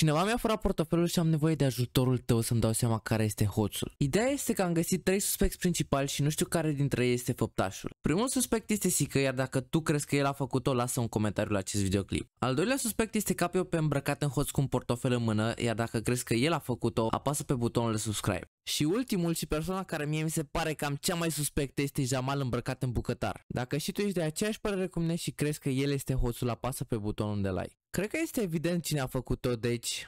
Cineva mi-a furat portofelul și am nevoie de ajutorul tău să-mi dau seama care este hoțul. Ideea este că am găsit trei suspecți principali și nu știu care dintre ei este făptașul. Primul suspect este Sica, iar dacă tu crezi că el a făcut-o, lasă un comentariu la acest videoclip. Al doilea suspect este Capio pe îmbrăcat în hoț cu un portofel în mână, iar dacă crezi că el a făcut-o, apasă pe butonul de subscribe. Și ultimul și persoana care mie mi se pare cam cea mai suspectă este Jamal îmbrăcat în bucătar. Dacă și tu ești de aceeași părere cu mine și crezi că el este hoțul, apasă pe butonul de like. Cred că este evident cine a făcut-o, deci...